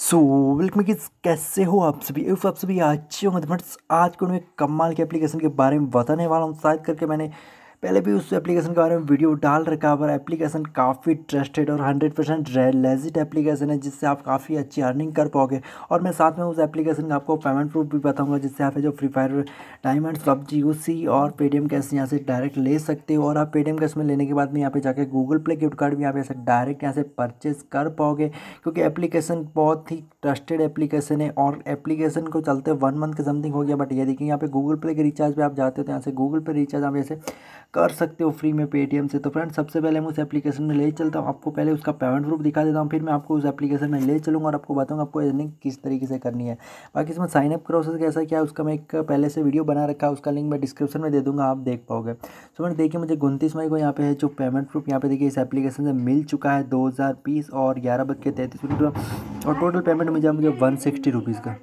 so welcome किस कैसे हो आप सभी इफ आप सभी अच्छे होंगे तो फ्रेंड्स आज को मैं कमाल के एप्लीकेशन के बारे में बताने वाला हूँ शायद करके मैंने पहले भी उस एप्लीकेशन के बारे में वीडियो डाल रखा है पर एप्लीकेशन काफ़ी ट्रस्टेड और हंड्रेड परसेंट लेजिट एप्लीकेशन है जिससे आप काफ़ी अच्छी अर्निंग कर पाओगे और मैं साथ में उस एप्लीकेशन का आपको पेमेंट प्रूफ भी बताऊँगा जिससे आप जो फ्री फायर डायमंड पबजी उसी और पेटीएम कैश यहाँ से डायरेक्ट ले सकते हो और आप पेटीएम कैश में लेने के बाद में यहाँ पर जाकर गूगल प्ले गिफ्ट कार्ड भी यहाँ यहाँ ऐसे डायरेक्ट यहाँ से परचेज कर पाओगे क्योंकि एप्लीकेशन बहुत ही ट्रस्टेड एप्लीकेशन है और एप्लीकेशन को चलते वन मंथ के समथिंग हो गया बट ये देखिए यहाँ पे गूगल प्ले के रिचार्ज पे आप जाते हो तो यहाँ से गूगल पे रिचार्ज आप जैसे कर सकते हो फ्री में पेटीएम से तो फ्रेंड सबसे पहले मैं उस एप्लीकेशन में ले चलता हूँ आपको पहले उसका पेमेंट प्रूफ दिखा देता हूँ फिर मैं आपको उस एप्लीकेशन में ले चलूँगा और आपको बताऊँगा आपको अर्निंग किस तरीके से करनी है बाकी इसमें साइनअप प्रोसेस कैसा क्या है उसका मैं एक पहले से वीडियो बना रखा है उसका लिंक मैं डिस्क्रिप्शन में दे दूँगा आप देख पाओगे सो तो फ्रेंड देखिए मुझे उनतीस मई को यहाँ पे है जो पेमेंट प्रूफ यहाँ पे देखिए इस एप्लीकेशन से मिल चुका है दो हज़ार बीस और ग्यारह बज के तैंतीस रुपये और टोटल पेमेंट मिल जाए मुझे वन सिक्सटी रुपीज़ का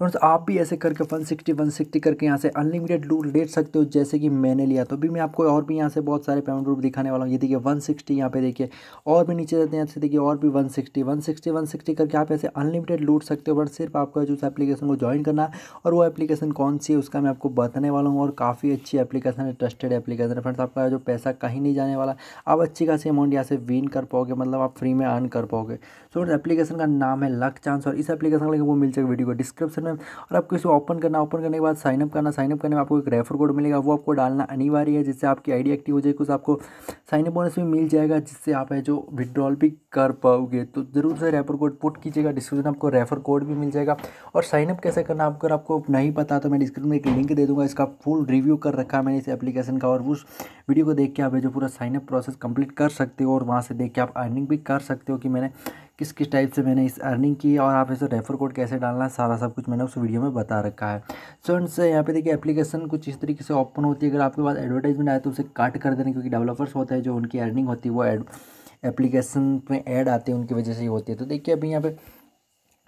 फ्रेंड्स आप भी ऐसे करके वन सिक्सटी वन सिक्सटी करके यहाँ से अनलिमिटेड लूट ले सकते हो जैसे कि मैंने लिया तो अभी मैं आपको और भी यहाँ से बहुत सारे पेमेंट रूप दिखाने वाला हूँ ये देखिए वन सिक्सटी यहाँ पे देखिए और भी नीचे जाते हैं यहाँ से देखिए और भी one sixty one sixty one sixty करके आप ऐसे अनलिमिटेड लूट सकते हो बट सिर्फ आपका जो एप्लीकेशन को ज्वाइन करना है और वो एप्लीकेशन कौन सी है उसका मैं आपको बताने वाला हूँ और काफ़ी अच्छी एप्लीकेशन है ट्रस्टेड एप्लीकेशन है फ्रेंड्स आपका जो पैसा कहीं नहीं जाने वाला आप अच्छी खासी अमाउंट यहाँ से विन कर पाओगे मतलब आप फ्री में अर्न कर पाओगे सो एप्लीकेशन का नाम है लक चांस और इस एप्लीकेशन का वो मिल जाएगा वीडियो को डिस्क्रिप्शन में और आपको इसे ओपन करना ओपन करने के बाद साइनअप करना साइनअप करने में आपको एक रेफर कोड मिलेगा वो आपको डालना अनिवार्य है जिससे आपकी आईडी एक्टिव हो जाएगी कुछ आपको साइनअप बोनस भी मिल जाएगा जिससे आप है जो विड्रॉल भी कर पाओगे तो ज़रूर से रेफर कोड पुट कीजिएगा डिस्क्रिप्शन आपको रेफर कोड भी मिल जाएगा और साइनअप कैसे करना अगर आपको नहीं पता तो मैं डिस्क्रिप्शन में एक लिंक दे दूँगा इसका फुल रिव्यू कर रखा है मैंने इस एप्लीकेशन का और उस वीडियो को देख के आप जो पूरा साइनअप प्रोसेस कंप्लीट कर सकते हो और वहाँ से देख के आप अर्निंग भी कर सकते हो कि मैंने किस किस टाइप से मैंने इस अर्निंग की और आप इसे रेफर कोड कैसे डालना है सारा सब कुछ मैंने उस वीडियो में बता रखा है सो एंड से यहाँ पे देखिए एप्लीकेशन कुछ इस तरीके से ओपन होती है अगर आपके पास एडवर्टाइजमेंट आए तो उसे काट कर देने क्योंकि डेवलपर्स होते हैं जो उनकी अर्निंग होती है वो एड एप्लीकेशन में ऐड आते हैं उनकी वजह से ही होती है तो देखिए अभी यहाँ पर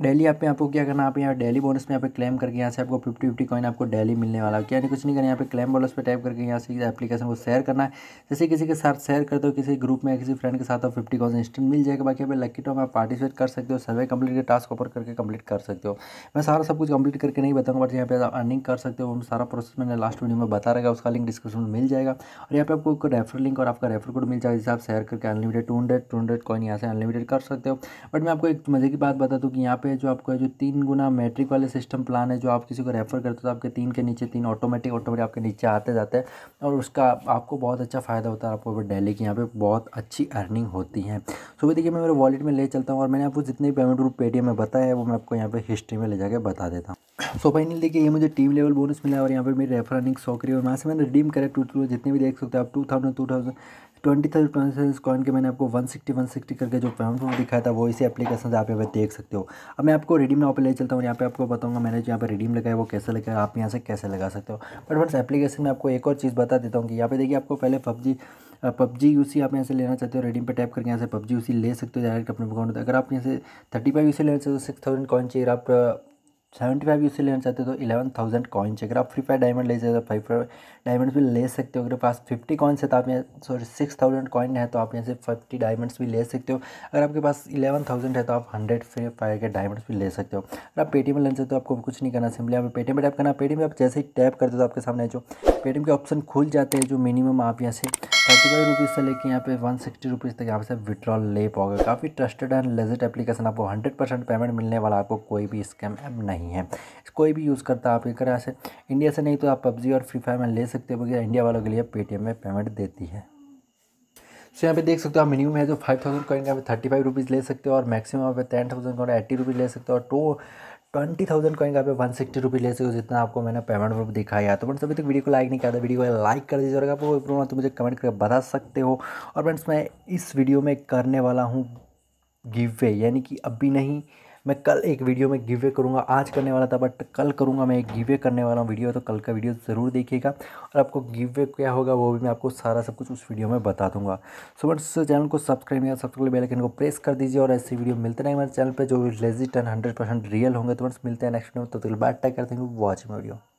डेली आप यहाँ आपको क्या करना है आप यहाँ डेली बोनस में यहाँ पे क्लेम करके यहाँ से आपको फिफ्टी फिफ्टी कॉइन आपको डेली मिलने वाला है यानी कुछ नहीं करना यहाँ पे क्लेम बोनस पे टाइप करके यहाँ से एप्लीकेशन को शेयर करना है जैसे किसी के साथ शेयर करते हो किसी ग्रुप में किसी फ्रेंड के साथ आप फिफ्टी कॉइन इंस्टेंट मिल जाएगा बाकी आप लक्की लकी टॉप आप पार्टिसिपेट कर सकते हो सर्वे कंप्लीट के टास्क ऊपर करके कंप्लीट कर सकते हो मैं सारा सब कुछ कंप्लीट करके नहीं बताऊँगा बट यहाँ पे आप अर्निंग कर सकते हो सारा प्रोसेस मैंने लास्ट वीडियो में बता रहेगा उसका लिंक डिस्क्रिप्शन में मिल जाएगा और यहाँ पे आपको रेफर लिंक और आपका रेफर कोड मिल जाएगा जिससे आप शेयर करके unlimited two hundred two hundred coin यहाँ से अनलिमिटेड कर सकते हो बट मैं आपको एक मजे की बात बता दूँ कि यहाँ पे पे जो आपका जो तीन गुना मैट्रिक वाले सिस्टम प्लान है जो आप किसी को रेफ़र करते हो तो आपके तीन के नीचे तीन ऑटोमेटिक ऑटोमेटिक आपके नीचे आते जाते हैं और उसका आपको बहुत अच्छा फ़ायदा होता है आपको डेली की यहाँ पे बहुत अच्छी अर्निंग होती है सो भी देखिए मैं मेरे वॉलेट में ले चलता हूँ और मैंने आपको जितने पेमेंट रूप पेटीएम में बताया है वो मैं आपको यहाँ पर हिस्ट्री में ले जाकर बता देता हूँ सो फाइनली देखिए ये मुझे टीम लेवल बोनस मिला और यहाँ पर मेरी रेफरानिंग सॉक रही और वहाँ से मैंने रिडीम करेक्ट टू टू जितने भी देख सकते हो आप two thousand two thousand twenty thousand twenty coin के मैंने आपको वन सिक्सटी वन सिक्सटी करके जो पेमेंट दिखाया था वो इसी एप्लीकेशन से आप यहाँ पर देख सकते हो अब मैं आपको रिडीम नाव पर ले चलता हूँ यहाँ पे आपको बताऊँगा मैंने जो यहाँ पर रिडीम लगाया वो कैसे लगाया आप यहाँ से कैसे लगा सकते हो बट फ्रेंड्स एप्लीकेशन में आपको एक और चीज़ बता देता हूँ कि यहाँ पे देखिए आपको पहले पबजी पबजी यूसी आप यहाँ से लेना चाहते हो रेडीम पर टैप करके यहाँ से पबजी यूसी ले सकते हो डायरेक्ट अपने अकाउंट अगर आप यहाँ से थर्टी फाइव यूसी लेना चाहते हो सिक्स थाउजेंड कॉइन चाहिए आप सेवेंटी फाइव यू से लेना चाहते हो तो इलेवन थाउजेंड कॉइन्स अगर आप फ्री फायर डायमंड ले जाए तो फाइव फाइव डायमंड्स भी ले सकते हो अगर पास फिफ्टी कॉइन्स है तो आप यहाँ सॉरी सिक्स थाउजेंड कॉइन है तो आप यहाँ से फिफ्टी डायमंड्स भी ले सकते हो अगर आपके पास इलेवन थाउजेंड है तो आप हंड्रेड फ्री फायर के डायमंड्स भी ले सकते हो अगर आप पेटीएम लेना चाहते हो आपको कुछ नहीं करना सिंपली आप पेटीएम पर टैप करना पेटीएम पर आप जैसे ही टैप करते हो तो आपके सामने जो पेटीएम के ऑप्शन खुल जाते हैं जो मिनिमम आप यहाँ से थर्टी फाइव रुपीज़ से लेके यहाँ पे वन सिक्सटी रुपीज़ तक यहाँ से विड्रॉल ले पाओगे काफ़ी ट्रस्टेड एंड लेजेड एप्लीकेशन आपको हंड्रेड परसेंट पेमेंट मिलने वाला आपको कोई भी स्कैम ऐप नहीं है कोई भी यूज़ करता आप एक से इंडिया से नहीं तो आप पबजी और फ्री फायर में ले सकते हो क्योंकि इंडिया वालों के लिए पेटीएम में पेमेंट देती है सो यहाँ पे देख सकते हो आप मिनिमम है जो फाइव थाउजेंड कॉइन का थर्टी फाइव रुपीज़ ले सकते हो और मैक्सिमम आप ten thousand coin eighty rupees ले सकते हो और टू ट्वेंटी थाउजेंड कॉइन का वन सिक्सटी रुपी ले सको जितना आपको मैंने पेमेंट प्रूफ दिखाया तो फ्रेंड्स अभी तक वीडियो को लाइक नहीं किया था वीडियो को लाइक कर दीजिए और अगर आपको प्रूफ तो मुझे कमेंट करके बता सकते हो और फ्रेंड्स मैं इस वीडियो में करने वाला हूँ गिव वे यानी कि अभी नहीं मैं कल एक वीडियो में गिवे करूँगा आज करने वाला था बट कल करूँगा मैं एक गिवे करने वाला हूँ वीडियो तो कल का वीडियो ज़रूर देखिएगा और आपको गिवे क्या होगा वो भी मैं आपको सारा सब कुछ उस वीडियो में बता दूँगा सो बट चैनल को सब्सक्राइब या सब्सक्राइब बेलाइकन को प्रेस कर दीजिए और ऐसी वीडियो मिलते रहेंगे मेरे चैनल पर जो legit and hundred percent real होंगे तो मिलते हैं नेक्स्ट वीडियो तो बाय टेक करते हैं वॉच में वीडियो